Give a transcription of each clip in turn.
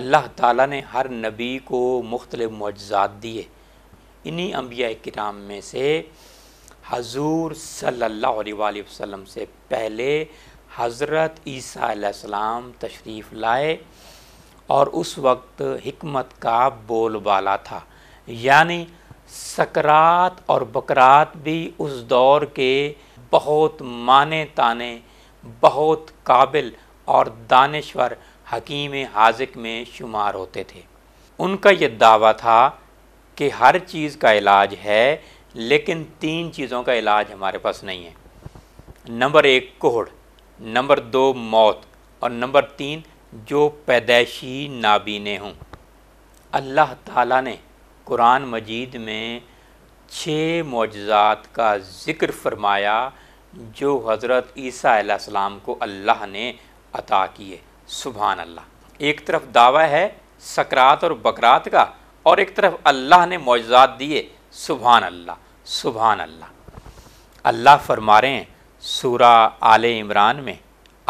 اللہ تعالیٰ نے ہر نبی کو مختلف معجزات دیے انہی انبیاء کرام میں سے حضور صلی اللہ علیہ وآلہ وسلم سے پہلے حضرت عیسیٰ علیہ السلام تشریف لائے اور اس وقت حکمت کا بول بالا تھا یعنی سکرات اور بکرات بھی اس دور کے بہت مانے تانے بہت قابل اور دانشور حکیم حاض میں شمار ہوتے تھے ان کا یہ دعویٰ تھا کہ ہر چیز کا علاج ہے لیکن تین چیزوں کا علاج ہمارے پاس نہیں ہے نمبر ایک کوہڑ نمبر دو موت اور نمبر تین جو پیدائشی نابینے ہوں اللہ تعالیٰ نے قرآن مجید میں چھ معجزات کا ذکر فرمایا جو حضرت عیسیٰ علیہ السلام کو اللہ نے عطا کیے سبحان اللہ ایک طرف دعویٰ ہے سکرات اور بکرات کا اور ایک طرف اللہ نے معجزات دیے سبحان اللہ سبحان اللہ اللہ فرما رہے ہیں سورہ آل عمران میں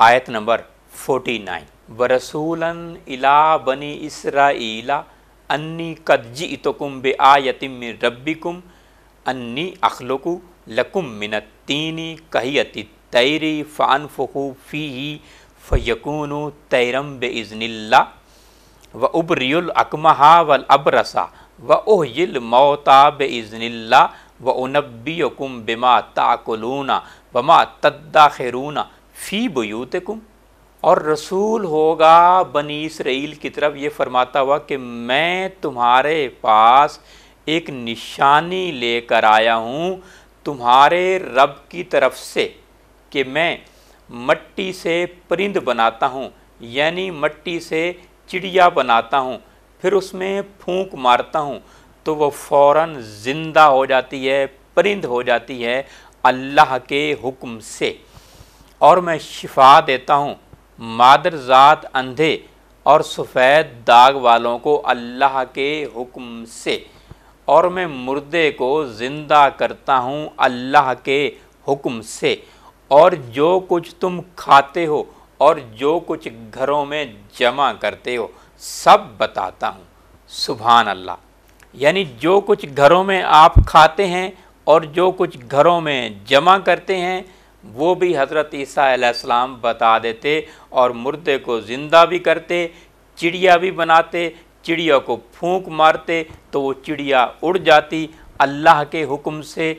آیت نمبر فورٹی نائن برسول الا بنی اسرایلا انی قدجی تو کم بر ربی کم انّی لکم لکمن تینی کہیتی تیری فان فو فی ف یقون و تیرم بے عزن اللہ و ابری الاقمہ و ابرسا و موتا بے عزن اللہ و انبی کم بما تاکلون بما تدا خیرون فی بوت کم اور رسول ہوگا بنی اسرائیل کی طرف یہ فرماتا ہوا کہ میں تمہارے پاس ایک نشانی لے کر آیا ہوں تمہارے رب کی طرف سے کہ میں مٹی سے پرند بناتا ہوں یعنی مٹی سے چڑیا بناتا ہوں پھر اس میں پھونک مارتا ہوں تو وہ فوراً زندہ ہو جاتی ہے پرند ہو جاتی ہے اللہ کے حکم سے اور میں شفا دیتا ہوں مادر ذات اندھے اور سفید داغ والوں کو اللہ کے حکم سے اور میں مردے کو زندہ کرتا ہوں اللہ کے حکم سے اور جو کچھ تم کھاتے ہو اور جو کچھ گھروں میں جمع کرتے ہو سب بتاتا ہوں سبحان اللہ یعنی جو کچھ گھروں میں آپ کھاتے ہیں اور جو کچھ گھروں میں جمع کرتے ہیں وہ بھی حضرت عیسیٰ علیہ السلام بتا دیتے اور مردے کو زندہ بھی کرتے چڑیا بھی بناتے چڑیا کو پھونک مارتے تو وہ چڑیا اڑ جاتی اللہ کے حکم سے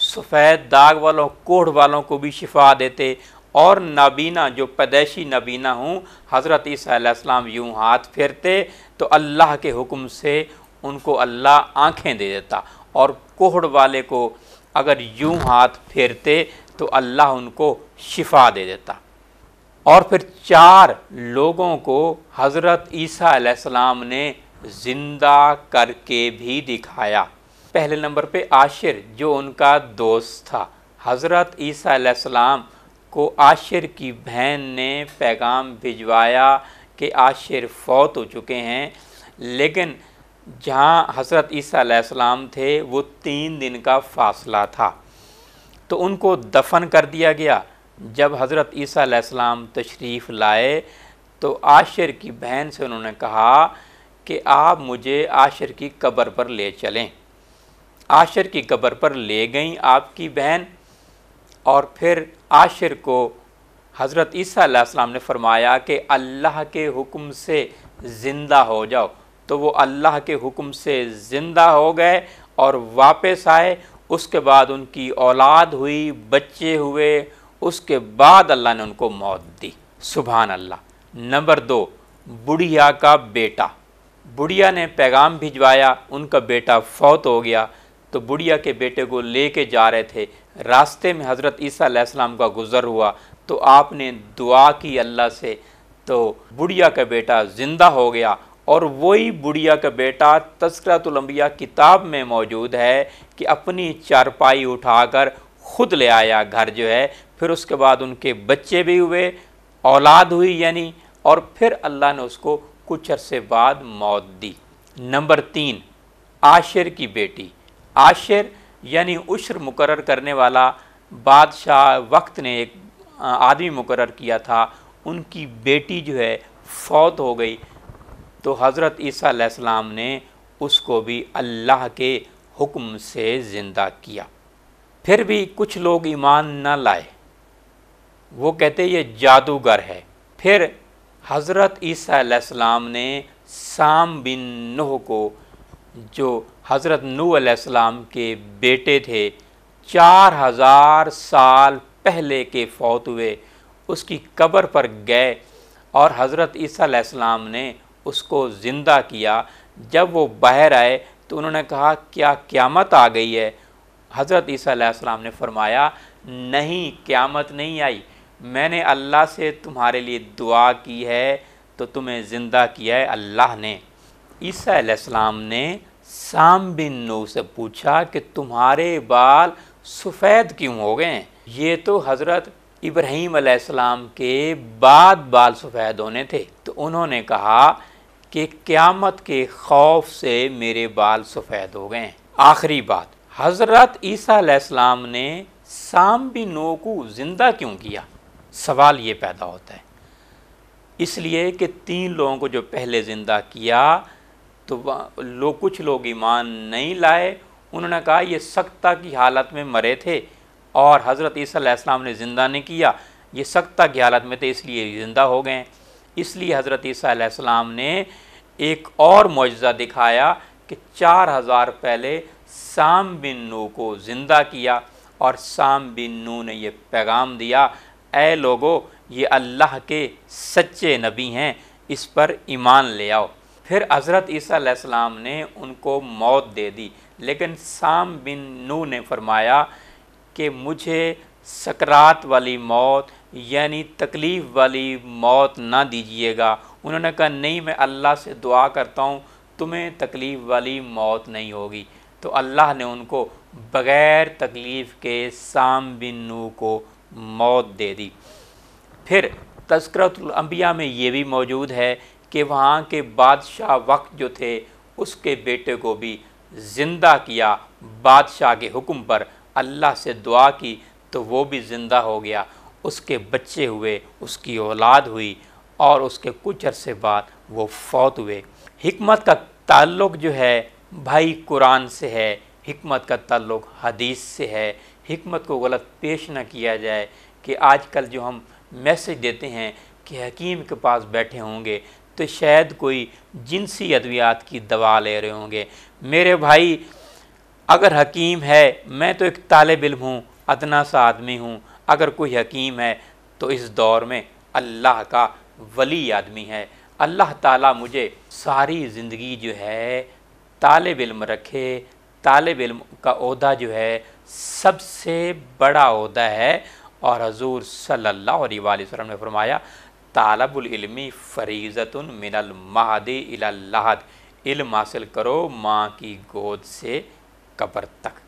سفید داغ والوں کوڑ والوں کو بھی شفا دیتے اور نابینا جو پیدائشی نابینا ہوں حضرت عیسیٰ علیہ السلام یوں ہاتھ پھیرتے تو اللہ کے حکم سے ان کو اللہ آنکھیں دے دیتا اور کوہڑ والے کو اگر یوں ہاتھ پھیرتے تو اللہ ان کو شفا دے دیتا اور پھر چار لوگوں کو حضرت عیسیٰ علیہ السلام نے زندہ کر کے بھی دکھایا پہلے نمبر پہ عاشر جو ان کا دوست تھا حضرت عیسیٰ علیہ السلام کو عاشر کی بہن نے پیغام بھجوایا کہ عاشر فوت ہو چکے ہیں لیکن جہاں حضرت عیسیٰ علیہ السلام تھے وہ تین دن کا فاصلہ تھا تو ان کو دفن کر دیا گیا جب حضرت عیسیٰ علیہ السلام تشریف لائے تو عاشر کی بہن سے انہوں نے کہا کہ آپ مجھے عاشر کی قبر پر لے چلیں عاشر کی قبر پر لے گئیں آپ کی بہن اور پھر عاشر کو حضرت عیسیٰ علیہ السلام نے فرمایا کہ اللہ کے حکم سے زندہ ہو جاؤ تو وہ اللہ کے حکم سے زندہ ہو گئے اور واپس آئے اس کے بعد ان کی اولاد ہوئی بچے ہوئے اس کے بعد اللہ نے ان کو موت دی سبحان اللہ نمبر دو بڑھیا کا بیٹا بڑھیا نے پیغام بھجوایا ان کا بیٹا فوت ہو گیا تو بڑیا کے بیٹے کو لے کے جا رہے تھے راستے میں حضرت عیسیٰ علیہ السلام کا گزر ہوا تو آپ نے دعا کی اللہ سے تو بڑیا کا بیٹا زندہ ہو گیا اور وہی بڑیا کا بیٹا تذکرات الانبیاء کتاب میں موجود ہے کہ اپنی چارپائی اٹھا کر خود لے آیا گھر جو ہے پھر اس کے بعد ان کے بچے بھی ہوئے اولاد ہوئی یعنی اور پھر اللہ نے اس کو کچھ عرصے بعد موت دی نمبر تین عاشر کی بیٹی عاشر یعنی عشر مقرر کرنے والا بادشاہ وقت نے ایک آدمی مقرر کیا تھا ان کی بیٹی جو ہے فوت ہو گئی تو حضرت عیسیٰ علیہ السلام نے اس کو بھی اللہ کے حکم سے زندہ کیا پھر بھی کچھ لوگ ایمان نہ لائے وہ کہتے یہ جادوگر ہے پھر حضرت عیسیٰ علیہ السلام نے سام بن نوح کو جو حضرت نو علیہ السلام کے بیٹے تھے چار ہزار سال پہلے کے فوت ہوئے اس کی قبر پر گئے اور حضرت عیسیٰ علیہ السلام نے اس کو زندہ کیا جب وہ باہر آئے تو انہوں نے کہا کیا قیامت آ گئی ہے حضرت عیسیٰ علیہ السلام نے فرمایا نہیں قیامت نہیں آئی میں نے اللہ سے تمہارے لیے دعا کی ہے تو تمہیں زندہ کیا ہے اللہ نے عیسیٰ علیہ السلام نے سام بن نو سے پوچھا کہ تمہارے بال سفید کیوں ہو گئے یہ تو حضرت ابراہیم علیہ السلام کے بعد بال سفید ہونے تھے تو انہوں نے کہا کہ قیامت کے خوف سے میرے بال سفید ہو گئے آخری بات حضرت عیسیٰ علیہ السلام نے سام نو کو زندہ کیوں کیا سوال یہ پیدا ہوتا ہے اس لیے کہ تین لوگوں کو جو پہلے زندہ کیا تو لوگ کچھ لوگ ایمان نہیں لائے انہوں نے کہا یہ سکتہ کی حالت میں مرے تھے اور حضرت عیسیٰ علیہ السلام نے زندہ نہیں کیا یہ سکتہ کی حالت میں تھے اس لیے زندہ ہو گئے اس لیے حضرت عیسیٰ علیہ السلام نے ایک اور معجزہ دکھایا کہ چار ہزار پہلے سام بن نو کو زندہ کیا اور سام بن نو نے یہ پیغام دیا اے لوگو یہ اللہ کے سچے نبی ہیں اس پر ایمان لے آؤ پھر حضرت عیسیٰ علیہ السلام نے ان کو موت دے دی لیکن سام بن نو نے فرمایا کہ مجھے سکرات والی موت یعنی تکلیف والی موت نہ دیجیے گا انہوں نے کہا نہیں میں اللہ سے دعا کرتا ہوں تمہیں تکلیف والی موت نہیں ہوگی تو اللہ نے ان کو بغیر تکلیف کے سام بن نو کو موت دے دی پھر تذکرت الانبیاء میں یہ بھی موجود ہے کہ وہاں کے بادشاہ وقت جو تھے اس کے بیٹے کو بھی زندہ کیا بادشاہ کے حکم پر اللہ سے دعا کی تو وہ بھی زندہ ہو گیا اس کے بچے ہوئے اس کی اولاد ہوئی اور اس کے کچھ عرصے بعد وہ فوت ہوئے حکمت کا تعلق جو ہے بھائی قرآن سے ہے حکمت کا تعلق حدیث سے ہے حکمت کو غلط پیش نہ کیا جائے کہ آج کل جو ہم میسج دیتے ہیں کہ حکیم کے پاس بیٹھے ہوں گے تو شاید کوئی جنسی ادویات کی دوا لے رہے ہوں گے میرے بھائی اگر حکیم ہے میں تو ایک طالب علم ہوں ادنا سا آدمی ہوں اگر کوئی حکیم ہے تو اس دور میں اللہ کا ولی آدمی ہے اللہ تعالیٰ مجھے ساری زندگی جو ہے طالب علم رکھے طالب علم کا عہدہ جو ہے سب سے بڑا عہدہ ہے اور حضور صلی اللہ علیہ وسلم نے فرمایا طالب العلمی فریضت من المحدی الاََہد علم حاصل کرو ماں کی گود سے قبر تک